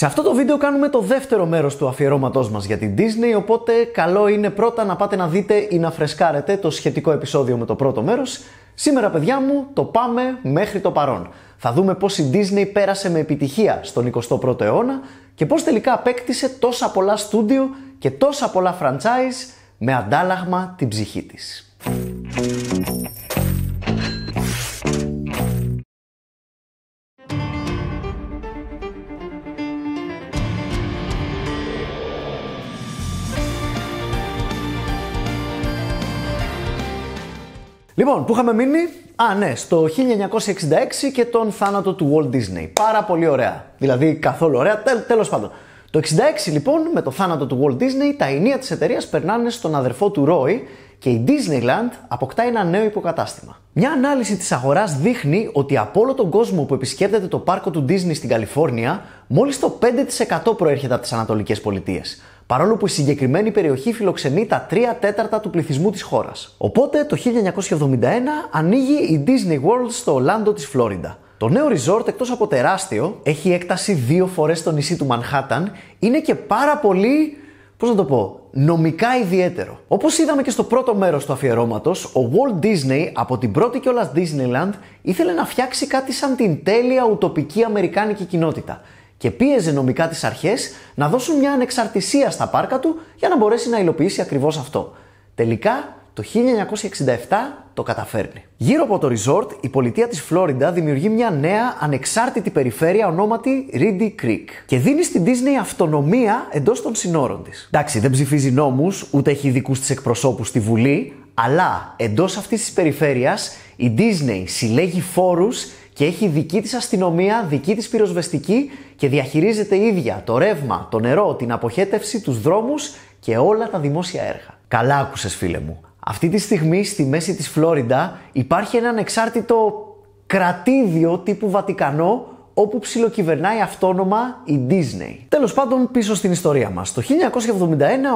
Σε αυτό το βίντεο κάνουμε το δεύτερο μέρος του αφιερώματός μας για την Disney, οπότε καλό είναι πρώτα να πάτε να δείτε ή να φρεσκάρετε το σχετικό επεισόδιο με το πρώτο μέρος. Σήμερα παιδιά μου το πάμε μέχρι το παρόν. Θα δούμε πώς η Disney πέρασε με επιτυχία στον 21ο αιώνα και πώς τελικά απέκτησε τόσα πολλά στούντιο και τόσα πολλά franchise με αντάλλαγμα την ψυχή της. Λοιπόν, που είχαμε μείνει, α ναι, στο 1966 και τον θάνατο του Walt Disney. Πάρα πολύ ωραία. Δηλαδή, καθόλου ωραία, Τέλ, τέλος πάντων. Το 66 λοιπόν, με το θάνατο του Walt Disney, τα ενία της εταιρείας περνάνε στον αδερφό του Roy και η Disneyland αποκτά ένα νέο υποκατάστημα. Μια ανάλυση της αγοράς δείχνει ότι από όλο τον κόσμο που επισκέπτεται το πάρκο του Disney στην Καλιφόρνια, μόλις το 5% προέρχεται από τις Ανατολικές Πολιτείες παρόλο που η συγκεκριμένη περιοχή φιλοξενεί τα 3 τέταρτα του πληθυσμού της χώρας. Οπότε το 1971 ανοίγει η Disney World στο Ολάντο της Φλόριντα. Το νέο resort εκτός από τεράστιο, έχει έκταση δύο φορές στο νησί του Μανχάταν, είναι και πάρα πολύ, πώς να το πω, νομικά ιδιαίτερο. Όπως είδαμε και στο πρώτο μέρος του αφιερώματος, ο Walt Disney από την πρώτη κιόλας Disneyland ήθελε να φτιάξει κάτι σαν την τέλεια ουτοπική αμερικάνικη κοινότητα – και πίεζε νομικά τις αρχές να δώσουν μια ανεξαρτησία στα πάρκα του για να μπορέσει να υλοποιήσει ακριβώς αυτό. Τελικά το 1967 το καταφέρνει. Γύρω από το resort, η πολιτεία της Φλόριντα δημιουργεί μια νέα ανεξάρτητη περιφέρεια ονόματι Reedy Creek και δίνει στην Disney αυτονομία εντός των συνόρων της. Εντάξει, δεν ψηφίζει νόμους, ούτε έχει ειδικούς της εκπροσώπους στη Βουλή, αλλά εντός αυτής της περιφέρειας η Disney συλλέγει φόρους και έχει δική της αστυνομία, δική της πυροσβεστική και διαχειρίζεται ίδια το ρεύμα, το νερό, την αποχέτευση, τους δρόμους και όλα τα δημόσια έργα. Καλά άκουσες φίλε μου. Αυτή τη στιγμή στη μέση της Φλόριντα υπάρχει ένα ανεξάρτητο κρατήδιο τύπου Βατικανό όπου ψιλοκυβερνάει αυτόνομα η Disney. Τέλος πάντων, πίσω στην ιστορία μας. Το 1971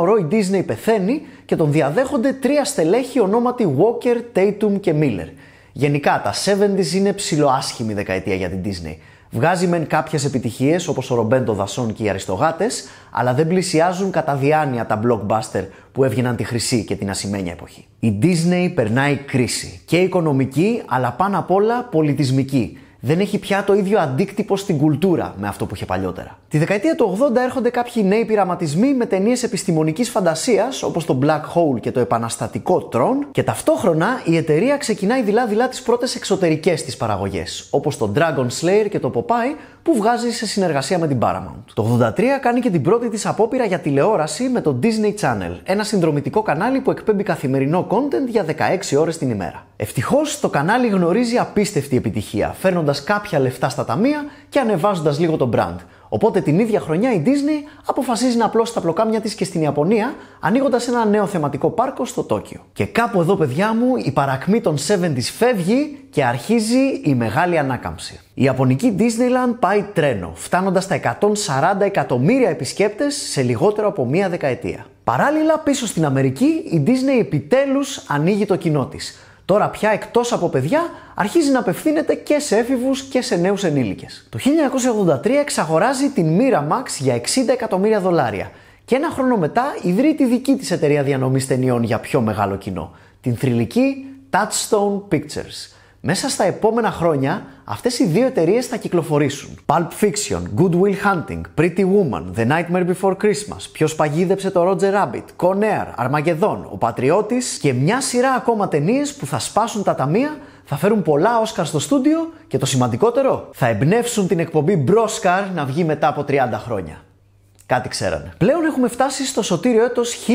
ο Roy Disney πεθαίνει και τον διαδέχονται τρία στελέχη ονόματι Walker, Tatum και Miller. Γενικά, τα 70s είναι ψιλοάσχημη δεκαετία για την Disney. Βγάζει μεν κάποιες επιτυχίες όπως ο Ρομπέντο Δασών και οι Αριστογάτες, αλλά δεν πλησιάζουν κατά διάνοια τα blockbuster που έβγαιναν τη χρυσή και την ασημένια εποχή. Η Disney περνάει κρίση και οικονομική, αλλά πάνω απ' όλα πολιτισμική δεν έχει πια το ίδιο αντίκτυπο στην κουλτούρα με αυτό που είχε παλιότερα. Τη δεκαετία του 80 έρχονται κάποιοι νέοι πειραματισμοί με ταινίες επιστημονικής φαντασίας όπως το Black Hole και το επαναστατικό Τρόν και ταυτόχρονα η εταιρεία ξεκινάει δειλά-δειλά τις πρώτες εξωτερικές της παραγωγές όπως το Dragon Slayer και το Popeye που βγάζει σε συνεργασία με την Paramount. Το 83 κάνει και την πρώτη της απόπειρα για τηλεόραση με το Disney Channel, ένα συνδρομητικό κανάλι που εκπέμπει καθημερινό content για 16 ώρες την ημέρα. Ευτυχώς το κανάλι γνωρίζει απίστευτη επιτυχία, φέρνοντας κάποια λεφτά στα ταμεία και ανεβάζοντας λίγο το brand Οπότε την ίδια χρονιά η Disney αποφασίζει να απλώσει τα πλοκάμια της και στην Ιαπωνία, ανοίγοντας ένα νέο θεματικό πάρκο στο Τόκιο. Και κάπου εδώ, παιδιά μου, η παρακμή των 70s φεύγει και αρχίζει η μεγάλη ανάκαμψη. Η Ιαπωνική Disneyland πάει τρένο, φτάνοντας τα 140 εκατομμύρια επισκέπτες σε λιγότερο από μία δεκαετία. Παράλληλα, πίσω στην Αμερική, η Disney επιτέλους ανοίγει το κοινό της, Τώρα πια εκτός από παιδιά αρχίζει να απευθύνεται και σε έφηβους και σε νέους ενήλικες. Το 1983 εξαγοράζει την Max για 60 εκατομμύρια δολάρια και ένα χρόνο μετά ιδρύει τη δική της εταιρεία διανομής ταινιών για πιο μεγάλο κοινό, την θρηλυκή Touchstone Pictures μέσα στα επόμενα χρόνια αυτές οι δύο εταιρείες θα κυκλοφορήσουν. Pulp Fiction, Good Will Hunting, Pretty Woman, The Nightmare Before Christmas, Ποιος παγίδεψε το Roger Rabbit, Con Air, Armageddon, Ο Πατριώτης και μια σειρά ακόμα ταινίες που θα σπάσουν τα ταμεία, θα φέρουν πολλά Oscar στο στούντιο και το σημαντικότερο, θα εμπνεύσουν την εκπομπή Μπρόσκαρ να βγει μετά από 30 χρόνια. Κάτι ξέρανε. Πλέον έχουμε φτάσει στο σωτήριο έτος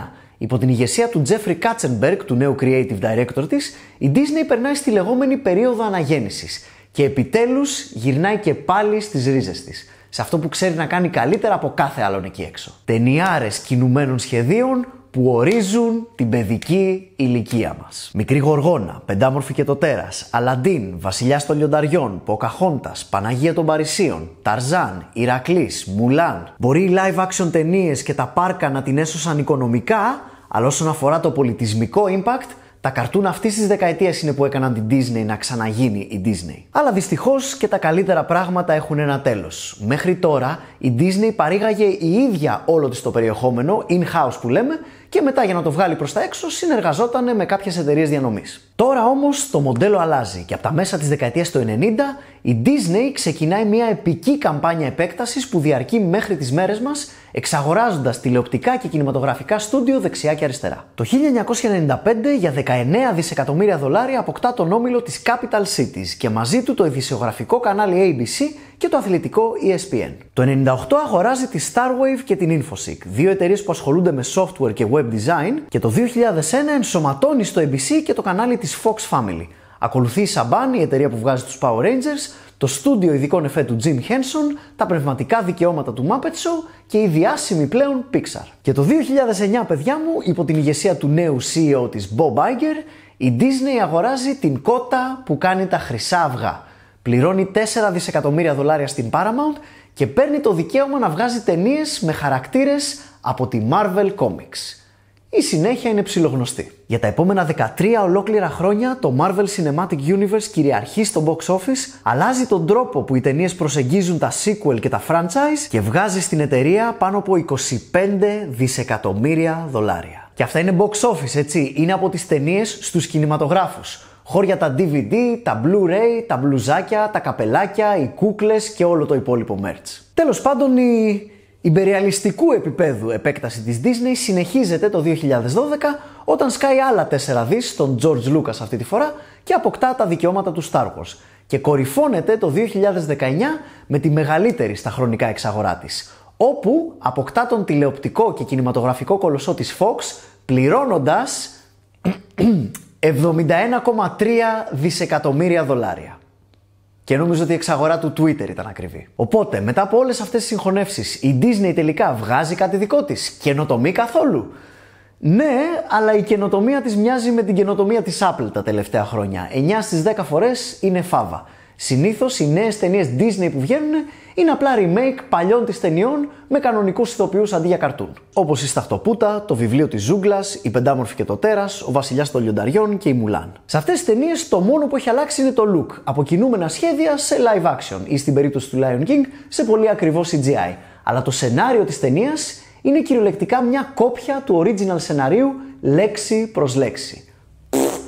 1989 Υπό την ηγεσία του Τζέφρι Κάτσενμπεργκ, του νέου creative director της, η Disney περνάει στη λεγόμενη περίοδο αναγέννησης και επιτέλους γυρνάει και πάλι στις ρίζες της, σε αυτό που ξέρει να κάνει καλύτερα από κάθε άλλον εκεί έξω. Ταινιάρες κινουμένων σχεδίων που ορίζουν την παιδική ηλικία μας. Μικρή Γοργόνα, Πεντάμορφη και το Τέρας, Αλαντίν, Βασιλιάς των Λιονταριών, Ποκαχόντα, Παναγία των Παρισίων, Ταρζάν, Ηρακλής, Μουλάν. Μπορεί οι live action ταινίες και τα πάρκα να την έσωσαν οικονομικά, αλλά όσον αφορά το πολιτισμικό impact, τα καρτούν αυτής της δεκαετίας είναι που έκαναν την Disney να ξαναγίνει η Disney. Αλλά δυστυχώς και τα καλύτερα πράγματα έχουν ένα τέλος. Μέχρι τώρα η Disney παρήγαγε η ίδια όλο της το περιεχόμενο, in-house που λέμε, και μετά για να το βγάλει προς τα έξω συνεργαζόταν με κάποιες εταιρείες διανομής. Τώρα όμως το μοντέλο αλλάζει και από τα μέσα της δεκαετίας του 90 η Disney ξεκινάει μια επική καμπάνια επέκτασης που διαρκεί μέχρι τις μέρες μας εξαγοράζοντας τηλεοπτικά και κινηματογραφικά στούντιο δεξιά και αριστερά. Το 1995 για 19 δισεκατομμύρια δολάρια αποκτά τον όμιλο της Capital Cities και μαζί του το ειδησιογραφικό κανάλι ABC και το αθλητικό ESPN. Το 98 αγοράζει τη Starwave και την Infosec, δύο εταιρείες που ασχολούνται με software και web design και το 2001 ενσωματώνει στο ABC και το κανάλι της της Fox Family. Ακολουθεί η Saban, η εταιρεία που βγάζει τους Power Rangers, το στούντιο ειδικών εφέ του Jim Henson, τα πνευματικά δικαιώματα του Muppet Show και η διάσημη πλέον Pixar. Και το 2009, παιδιά μου, υπό την ηγεσία του νέου CEO της Bob Iger, η Disney αγοράζει την κότα που κάνει τα χρυσά αυγά. Πληρώνει 4 δισεκατομμύρια δολάρια στην Paramount και παίρνει το δικαίωμα να βγάζει ταινίες με χαρακτήρες από τη Marvel Comics η συνέχεια είναι ψηλογνωστή. Για τα επόμενα 13 ολόκληρα χρόνια το Marvel Cinematic Universe κυριαρχεί στο box office, αλλάζει τον τρόπο που οι ταινίες προσεγγίζουν τα sequel και τα franchise και βγάζει στην εταιρεία πάνω από 25 δισεκατομμύρια δολάρια. Και αυτά είναι box office, έτσι. Είναι από τις ταινίες στους κινηματογράφους. Χώρια τα DVD, τα Blu-ray, τα μπλουζάκια, τα καπελάκια, οι κούκλες και όλο το υπόλοιπο merch. Τέλος πάντων, η η Υπεριαλιστικού επίπεδου επέκταση της Disney συνεχίζεται το 2012 όταν σκάει άλλα 4 δις στον George Lucas αυτή τη φορά και αποκτά τα δικαιώματα του Star Wars και κορυφώνεται το 2019 με τη μεγαλύτερη στα χρονικά εξαγορά της όπου αποκτά τον τηλεοπτικό και κινηματογραφικό κολοσσό της Fox πληρώνοντας 71,3 δισεκατομμύρια δολάρια. Και νομίζω ότι η εξαγορά του Twitter ήταν ακριβή. Οπότε, μετά από όλες αυτές τις συγχωνεύσεις, η Disney τελικά βγάζει κάτι δικό της. Καινοτομή καθόλου. Ναι, αλλά η καινοτομία της μοιάζει με την καινοτομία της Apple τα τελευταία χρόνια. 9 στις 10 φορές είναι φάβα. Συνήθως οι νέες ταινίες Disney που βγαίνουν είναι απλά remake παλιών της ταινιών με κανονικούς ηθοποιούς αντί για καρτούν. Όπως η Σταυτοπούτα, το βιβλίο της Ζούγκλας, η Πεντάμορφη και το Τέρας, ο Βασιλιάς των Λιονταριών και η Μουλάν. Σε αυτές τις ταινίες το μόνο που έχει αλλάξει είναι το look, από κινούμενα σχέδια σε live action ή στην περίπτωση του Lion King σε πολύ ακριβό CGI. Αλλά το σενάριο της ταινίας είναι κυριολεκτικά μια κόπια του original σεναρίου λέξη προς λέξη.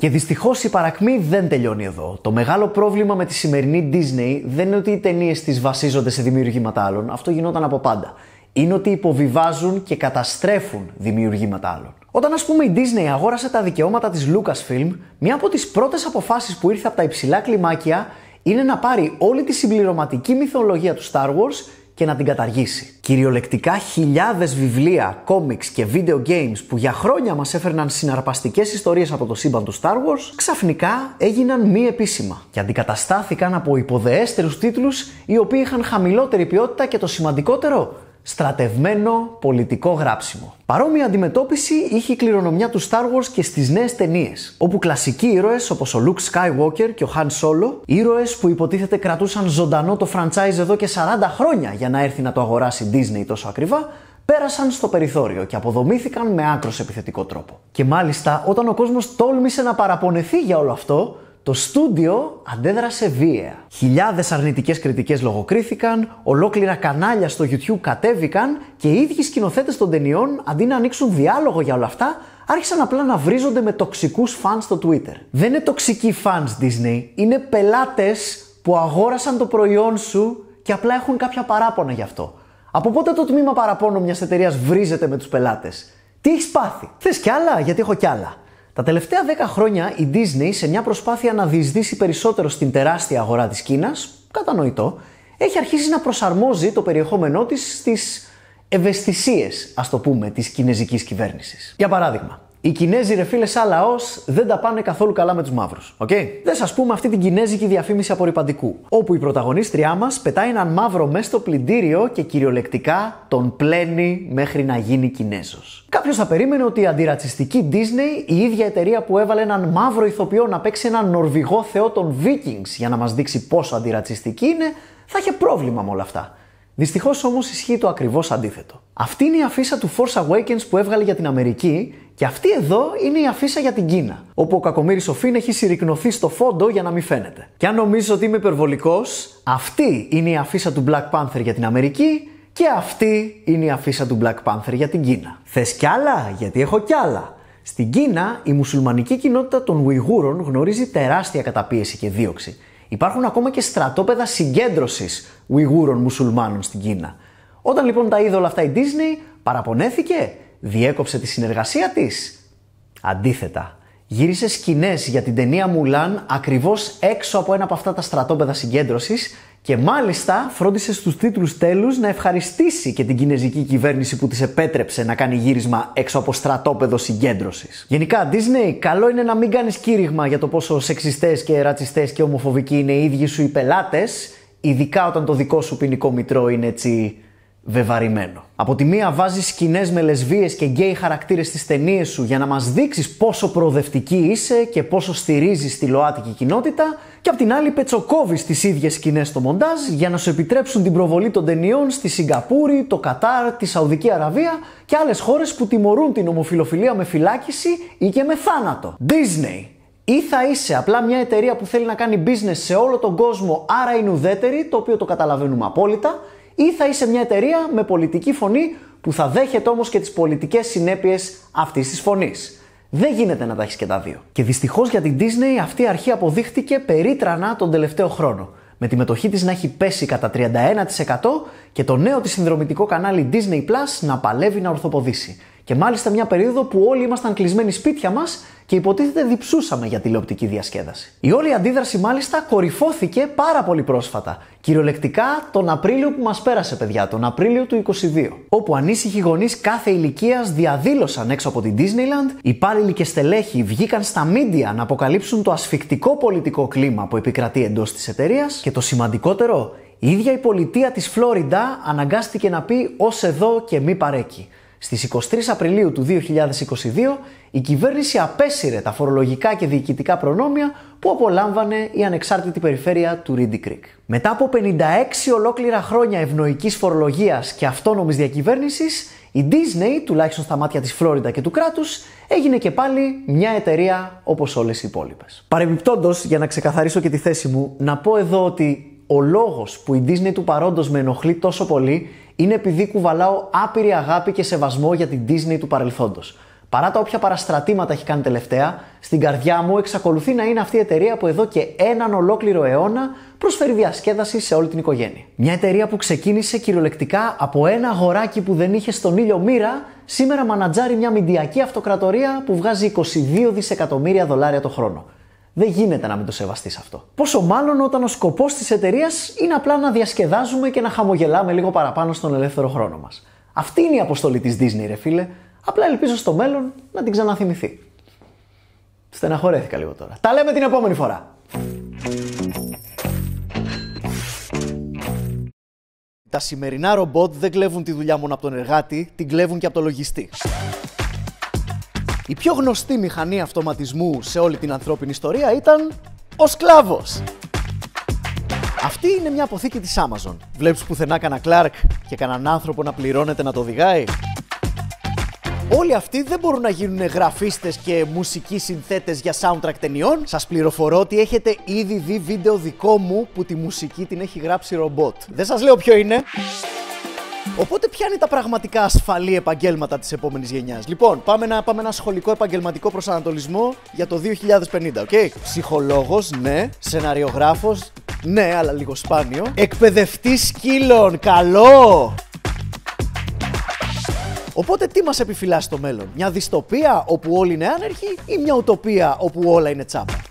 Και δυστυχώς η παρακμή δεν τελειώνει εδώ. Το μεγάλο πρόβλημα με τη σημερινή Disney δεν είναι ότι οι ταινίες της βασίζονται σε δημιουργήματα άλλων, αυτό γινόταν από πάντα. Είναι ότι υποβιβάζουν και καταστρέφουν δημιουργήματα άλλων. Όταν ας πούμε η Disney αγόρασε τα δικαιώματα της Lucasfilm, μία από τις πρώτες αποφάσεις που ήρθε από τα υψηλά κλιμάκια είναι να πάρει όλη τη συμπληρωματική μυθολογία του Star Wars και να την καταργήσει. Κυριολεκτικά χιλιάδες βιβλία, κόμιξ και video games που για χρόνια μας έφερναν συναρπαστικές ιστορίες από το σύμπαν του Star Wars, ξαφνικά έγιναν μη επίσημα και αντικαταστάθηκαν από υποδεέστερους τίτλους οι οποίοι είχαν χαμηλότερη ποιότητα και το σημαντικότερο στρατευμένο πολιτικό γράψιμο. Παρόμοια αντιμετώπιση είχε η κληρονομιά του Star Wars και στις νέες ταινίες, όπου κλασικοί ήρωες όπως ο Luke Skywalker και ο Han Solo, ήρωες που υποτίθεται κρατούσαν ζωντανό το franchise εδώ και 40 χρόνια για να έρθει να το αγοράσει Disney τόσο ακριβά, πέρασαν στο περιθώριο και αποδομήθηκαν με άκρος επιθετικό τρόπο. Και μάλιστα, όταν ο κόσμος τόλμησε να παραπονεθεί για όλο αυτό, το στούντιο αντέδρασε βία. Χιλιάδες αρνητικές κριτικές λογοκρίθηκαν, ολόκληρα κανάλια στο YouTube κατέβηκαν και οι ίδιοι σκηνοθέτες των ταινιών αντί να ανοίξουν διάλογο για όλα αυτά, άρχισαν απλά να βρίζονται με τοξικούς φαν στο Twitter. Δεν είναι τοξικοί φανς Disney, είναι πελάτες που αγόρασαν το προϊόν σου και απλά έχουν κάποια παράπονα γι' αυτό. Από πότε το τμήμα παραπώνων μιας εταιρείας βρίζεται με τους πελάτες. Τι έχεις πάθει. Θες κι άλλα, γιατί έχω κι άλλα. Τα τελευταία 10 χρόνια η Disney σε μια προσπάθεια να διεισδύσει περισσότερο στην τεράστια αγορά της Κίνας, κατανοητό, έχει αρχίσει να προσαρμόζει το περιεχόμενό της στις ευαισθησίες, ας το πούμε, της κινέζικης κυβέρνησης. Για παράδειγμα, οι Κινέζοι, ρε φίλε, σαν λαός, δεν τα πάνε καθόλου καλά με τους μαύρους. Οκ. Okay? Δεν σα πούμε αυτή την κινέζικη διαφήμιση απορριπαντικού. Όπου η πρωταγωνίστριά μας πετάει έναν μαύρο μέσα στο πλυντήριο και κυριολεκτικά τον πλένει μέχρι να γίνει Κινέζος. Κάποιος θα περίμενε ότι η αντιρατσιστική Disney, η ίδια εταιρεία που έβαλε έναν μαύρο ηθοποιό να παίξει έναν νορβηγό θεό των Vikings για να μας δείξει πόσο αντιρατσιστική είναι, θα είχε πρόβλημα με όλα αυτά. Δυστυχώς όμως ισχύει το ακριβώς αντίθετο. Αυτή είναι η αφίσα του Force Awakens που έβγαλε για την Αμερική και αυτή εδώ είναι η αφίσα για την Κίνα, όπου ο ο Φιν έχει συρρυκνωθεί στο φόντο για να μην φαίνεται. Και αν νομίζετε ότι είμαι υπερβολικός, αυτή είναι η αφίσα του Black Panther για την Αμερική και αυτή είναι η αφίσα του Black Panther για την Κίνα. Θες κι άλλα, γιατί έχω κι άλλα. Στην Κίνα, η μουσουλμανική κοινότητα των Ουιγούρων γνωρίζει τεράστια καταπίεση και δίωξη. Υπάρχουν ακόμα και στρατόπεδα συγκέντρωσης Ουιγούρων μουσουλμάνων στην Κίνα. Όταν λοιπόν τα είδε όλα αυτά η Disney, παραπονέθηκε διέκοψε τη συνεργασία της. Αντίθετα, γύρισε σκηνές για την ταινία Μουλάν ακριβώς έξω από ένα από αυτά τα στρατόπεδα συγκέντρωσης και μάλιστα φρόντισε στους τίτλους τέλους να ευχαριστήσει και την κινέζικη κυβέρνηση που της επέτρεψε να κάνει γύρισμα έξω από στρατόπεδο συγκέντρωσης. Γενικά, Disney, καλό είναι να μην κάνεις κήρυγμα για το πόσο σεξιστές και ρατσιστές και ομοφοβικοί είναι οι ίδιοι σου οι πελάτες, ειδικά όταν το δικό σου ποινικό μητρό είναι έτσι βεβαρημένο. Από τη μία βάζεις σκηνές με λεσβίες και γκέι χαρακτήρες στις ταινίες σου για να μας δείξεις πόσο προοδευτική είσαι και πόσο στηρίζεις τη ΛΟΑΤΚΙ κοινότητα και απ' την άλλη πετσοκόβεις τις ίδιες σκηνές στο μοντάζ για να σου επιτρέψουν την προβολή των ταινιών στη Σιγκαπούρη, το Κατάρ, τη Σαουδική Αραβία και άλλες χώρες που τιμωρούν την ομοφιλοφιλία με φυλάκιση ή και με θάνατο. Disney ή θα είσαι απλά μια εταιρεία που θέλει να κάνει business σε όλο τον κόσμο, άρα είναι ουδέτερη, το οποίο το καταλαβαίνουμε απόλυτα, ή θα είσαι μια εταιρεία με πολιτική φωνή που θα δέχεται όμως και τις πολιτικές συνέπειες αυτής της φωνής. Δεν γίνεται να τα έχεις και τα δύο. Και δυστυχώς για την Disney αυτή η αρχή αποδείχτηκε περίτρανα τον τελευταίο χρόνο, με τη μετοχή της να έχει πέσει κατά 31% και το νέο της συνδρομητικό κανάλι Disney Plus να παλεύει να ορθοποδήσει. Και μάλιστα μια περίοδο που όλοι ήμασταν κλεισμένοι σπίτια μας και υποτίθεται διψούσαμε για τηλεοπτική διασκέδαση. Η όλη αντίδραση μάλιστα κορυφώθηκε πάρα πολύ πρόσφατα. Κυριολεκτικά τον Απρίλιο που μας πέρασε, παιδιά, τον Απρίλιο του 22. Όπου ανήσυχοι γονείς κάθε ηλικίας διαδήλωσαν έξω από την Disneyland, υπάλληλοι και στελέχοι βγήκαν στα μίντια να αποκαλύψουν το ασφικτικό πολιτικό κλίμα που επικρατεί εντός της εταιρείας και το σημαντικότερο, η ίδια η πολιτεία της Φλόριντα αναγκάστηκε να πει «Ως εδώ και μη παρέκει». Στις 23 Απριλίου του 2022 η κυβέρνηση απέσυρε τα φορολογικά και διοικητικά προνόμια που απολάμβανε η ανεξάρτητη περιφέρεια του Ρίντι Κρικ. Μετά από 56 ολόκληρα χρόνια ευνοϊκής φορολογίας και αυτόνομης διακυβέρνησης, η Disney, τουλάχιστον στα μάτια της Φλόριντα και του κράτους, έγινε και πάλι μια εταιρεία όπως όλες οι υπόλοιπες. Παρεμπιπτόντως, για να ξεκαθαρίσω και τη θέση μου, να πω εδώ ότι ο λόγος που η Disney του παρόντος με ενοχλεί τόσο πολύ είναι επειδή κουβαλάω άπειρη αγάπη και σεβασμό για την Disney του παρελθόντος. Παρά τα όποια παραστρατήματα έχει κάνει τελευταία, στην καρδιά μου εξακολουθεί να είναι αυτή η εταιρεία που εδώ και έναν ολόκληρο αιώνα προσφέρει διασκέδαση σε όλη την οικογένεια. Μια εταιρεία που ξεκίνησε κυριολεκτικά από ένα αγοράκι που δεν είχε στον ήλιο μοίρα, σήμερα μανατζάρει μια μηντιακή αυτοκρατορία που βγάζει 22 δισεκατομμύρια δολάρια το χρόνο. Δεν γίνεται να μην το σεβαστείς αυτό. Πόσο μάλλον όταν ο σκοπός της εταιρείας είναι απλά να διασκεδάζουμε και να χαμογελάμε λίγο παραπάνω στον ελεύθερο χρόνο μας. Αυτή είναι η αποστολή της Disney, ρε φίλε. Απλά ελπίζω στο μέλλον να την ξαναθυμηθεί. Στεναχωρέθηκα λίγο τώρα. Τα λέμε την επόμενη φορά. Τα σημερινά ρομπότ δεν κλέβουν τη δουλειά μόνο από τον εργάτη, την κλέβουν και από τον λογιστή. Η πιο γνωστή μηχανή αυτοματισμού σε όλη την ανθρώπινη ιστορία ήταν ο σκλάβος. Αυτή είναι μια αποθήκη της Amazon. Βλέπεις πουθενά κανένα Κλάρκ και κανέναν άνθρωπο να πληρώνεται να το οδηγάει. Όλοι αυτοί δεν μπορούν να γίνουν γραφίστες και μουσικοί συνθέτες για soundtrack ταινιών. Σας πληροφορώ ότι έχετε ήδη δει βίντεο δικό μου που τη μουσική την έχει γράψει ρομπότ. Δεν σας λέω ποιο είναι. Οπότε ποια είναι τα πραγματικά ασφαλή επαγγέλματα της επόμενης γενιάς. Λοιπόν, πάμε να πάμε ένα σχολικό επαγγελματικό προσανατολισμό για το 2050, οκ. Okay? Ψυχολόγος, ναι. Σεναριογράφος, ναι, αλλά λίγο σπάνιο. Εκπαιδευτής σκύλων, καλό! Οπότε τι μας επιφυλάσσει το μέλλον, μια δυστοπία όπου όλοι είναι άνεργοι ή μια ουτοπία όπου όλα είναι τσάπα.